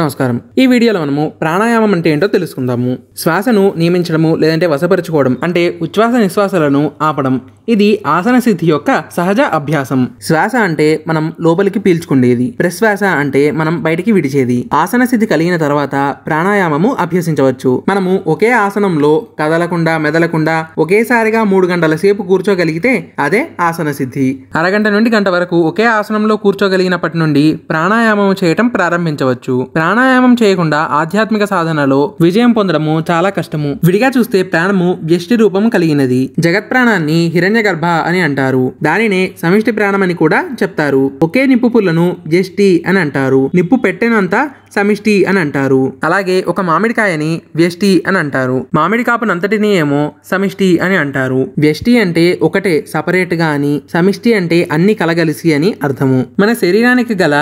నమస్కారం ఈ వీడియోలో మనము ప్రాణాయామం అంటే ఏంటో తెలుసుకుందాము శ్వాసను నియమించడము లేదంటే వశపరచుకోవడం అంటే ఉచ్ఛ్వాస నిశ్వాసాలను ఆపడం ఇది ఆసన సిద్ధి యొక్క సహజ అభ్యాసం శ్వాస అంటే మనం లోపలికి పీల్చుకునేది ప్రశ్వాస అంటే మనం బయటికి విడిచేది ఆసన స్థితి కలిగిన తర్వాత ప్రాణాయామము అభ్యసించవచ్చు మనము ఒకే ఆసనంలో కదలకుండా మెదలకుండా ఒకేసారిగా మూడు గంటల సేపు కూర్చోగలిగితే అదే ఆసన సిద్ధి అరగంట నుండి గంట వరకు ఒకే ఆసనంలో కూర్చోగలిగినప్పటి నుండి ప్రాణాయామము చేయటం ప్రారంభించవచ్చు ప్రాణాయామం చేయకుండా ఆధ్యాత్మిక సాధనలో విజయం పొందడము చాలా కష్టము విడిగా చూస్తే ప్రాణము వ్యష్టి రూపం కలిగినది జగత్ ప్రాణాన్ని హిరణ్య గర్భ అని అంటారు దానినే సమిష్టి ప్రాణం అని కూడా చెప్తారు ఒకే నిప్పు పుల్లను వ్యష్టి అని అంటారు నిప్పు పెట్టినంత సమిష్టి అని అంటారు అలాగే ఒక మామిడికాయని వ్యష్టి అని అంటారు మామిడి కాపునంతటిని ఏమో సమిష్టి అని అంటారు వ్యష్టి అంటే ఒకటే సపరేట్ గా అని సమిష్టి అంటే అన్ని కలగలిసి అని అర్థము మన శరీరానికి గల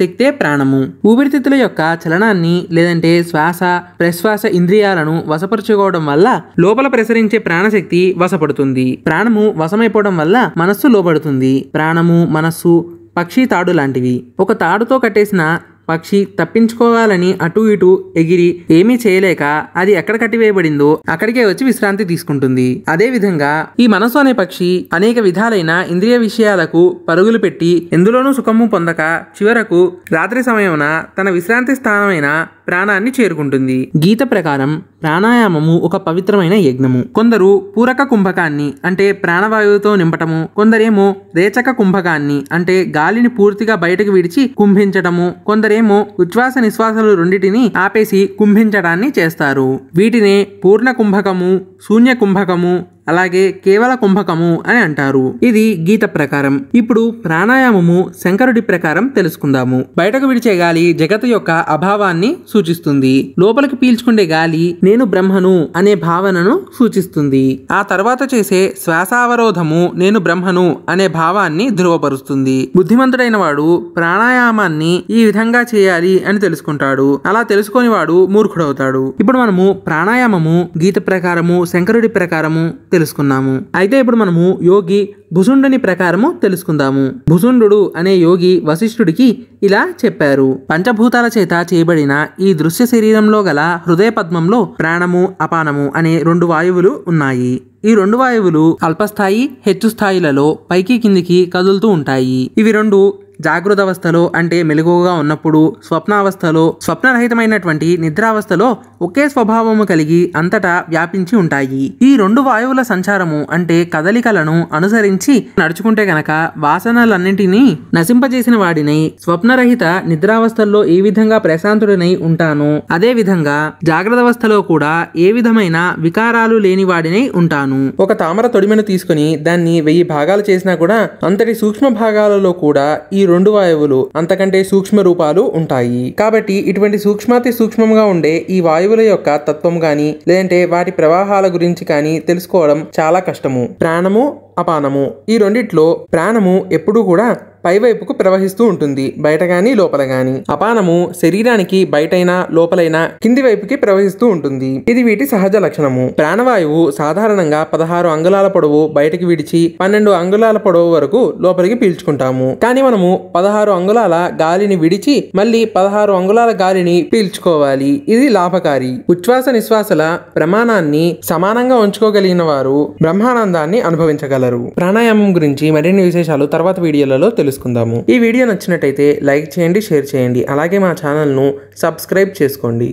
శక్తే ప్రాణము ఊపిరితిత్తుల యొక్క చలనాన్ని లేదంటే శ్వాస ప్రశ్వాస ఇంద్రియాలను వశపరుచుకోవడం వల్ల లోపల ప్రసరించే ప్రాణశక్తి వశపడుతుంది ప్రాణము వశమైపోవడం వల్ల మనస్సు లోబడుతుంది ప్రాణము మనస్సు పక్షి తాడు లాంటివి ఒక తాడుతో కట్టేసిన పక్షి తప్పించుకోవాలని అటు ఇటు ఎగిరి ఏమీ చేయలేక అది ఎక్కడ కట్టివేయబడిందో అక్కడికే వచ్చి విశ్రాంతి తీసుకుంటుంది అదే విధంగా ఈ మనసు అనే పక్షి అనేక విధాలైన ఇంద్రియ విషయాలకు పరుగులు పెట్టి ఎందులోనూ సుఖము పొందక చివరకు రాత్రి సమయమున తన విశ్రాంతి స్థానమైన ప్రాణాన్ని చేరుకుంటుంది గీత ప్రకారం ప్రాణాయామము ఒక పవిత్రమైన యజ్ఞము కొందరు పూరక కుంభకాన్ని అంటే ప్రాణవాయువుతో నింపటము కొందరేమో రేచక కుంభకాన్ని అంటే గాలిని పూర్తిగా బయటకు విడిచి కుంభించటము కొందరేమో ఉచ్ఛ్వాస నిశ్వాసలు రెండింటిని ఆపేసి కుంభించడాన్ని చేస్తారు వీటినే పూర్ణ కుంభకము శూన్య కుంభకము అలాగే కేవల కుంభకము అని అంటారు ఇది గీత ప్రకారం ఇప్పుడు ప్రాణాయామము శంకరుడి ప్రకారం తెలుసుకుందాము బయటకు విడిచే గాలి జగత్ యొక్క అభావాన్ని సూచిస్తుంది లోపలికి పీల్చుకుండే గాలి నేను బ్రహ్మను అనే భావనను సూచిస్తుంది ఆ తర్వాత చేసే శ్వాసావరోధము నేను బ్రహ్మను అనే భావాన్ని ధృవపరుస్తుంది బుద్ధిమంతుడైన వాడు ప్రాణాయామాన్ని ఈ విధంగా చేయాలి అని తెలుసుకుంటాడు అలా తెలుసుకొని వాడు మూర్ఖుడవుతాడు ఇప్పుడు మనము ప్రాణాయామము గీత ప్రకారము శంకరుడి ప్రకారము తెలుసుకున్నాము అయితే ఇప్పుడు మనము యోగి భుజుండుని ప్రకారము తెలుసుకుందాము భుజుండు అనే యోగి వశిష్ఠుడికి ఇలా చెప్పారు పంచభూతాల చేత చేయబడిన ఈ దృశ్య శరీరంలో గల హృదయ పద్మంలో ప్రాణము అపానము అనే రెండు వాయువులు ఉన్నాయి ఈ రెండు వాయువులు అల్పస్థాయి హెచ్చు స్థాయిలలో పైకి కిందికి కదులుతూ ఉంటాయి ఇవి రెండు జాగృత అవస్థలో అంటే మెలుగుగా ఉన్నప్పుడు స్వప్నావస్థలో స్వప్నరహితమైనటువంటి నిద్రావస్థలో ఒకే స్వభావము కలిగి అంతటా వ్యాపించి ఉంటాయి ఈ రెండు వాయువుల సంచారము అంటే కదలికలను అనుసరించి నడుచుకుంటే గనక వాసనలన్నింటినీ నశింపజేసిన వాడినై స్వప్నరహిత నిద్రావస్థల్లో ఏ విధంగా ప్రశాంతుడినై ఉంటాను అదే విధంగా జాగ్రత్త అవస్థలో కూడా ఏ విధమైన వికారాలు లేని వాడినై ఉంటాను ఒక తామర తొడిమెను తీసుకుని దాన్ని వెయ్యి భాగాలు చేసినా కూడా అంతటి సూక్ష్మ భాగాలలో కూడా ఈ రెండు వాయువులు అంతకంటే సూక్ష్మ రూపాలు ఉంటాయి కాబట్టి ఇటువంటి సూక్ష్మాతి సూక్ష్మంగా ఉండే ఈ వాయువుల యొక్క తత్వం గాని లేదంటే వాటి ప్రవాహాల గురించి కానీ తెలుసుకోవడం చాలా కష్టము ప్రాణము అపానము ఈ రెండిట్లో ప్రాణము ఎప్పుడూ కూడా పైవైపుకు ప్రవహిస్తూ ఉంటుంది బయట కానీ లోపల కానీ అపానము శరీరానికి బయటైనా లోపలైనా కింది వైపుకి ప్రవహిస్తూ ఉంటుంది ఇది వీటి సహజ లక్షణము ప్రాణవాయువు సాధారణంగా పదహారు అంగుళాల పొడవు బయటకి విడిచి పన్నెండు అంగుళాల పొడవు వరకు లోపలికి పీల్చుకుంటాము కానీ మనము పదహారు అంగుళాల గాలిని విడిచి మళ్ళీ పదహారు అంగుళాల గాలిని పీల్చుకోవాలి ఇది లాభకారి ఉచ్ఛ్వాస నిశ్వాసల ప్రమాణాన్ని సమానంగా ఉంచుకోగలిగిన వారు బ్రహ్మానందాన్ని అనుభవించగలరు పొందరు ప్రాణాయామం గురించి మరిన్ని విశేషాలు తర్వాత వీడియోలలో తెలుసుకుందాము ఈ వీడియో నచ్చినట్టయితే లైక్ చేయండి షేర్ చేయండి అలాగే మా ఛానల్ను సబ్స్క్రైబ్ చేసుకోండి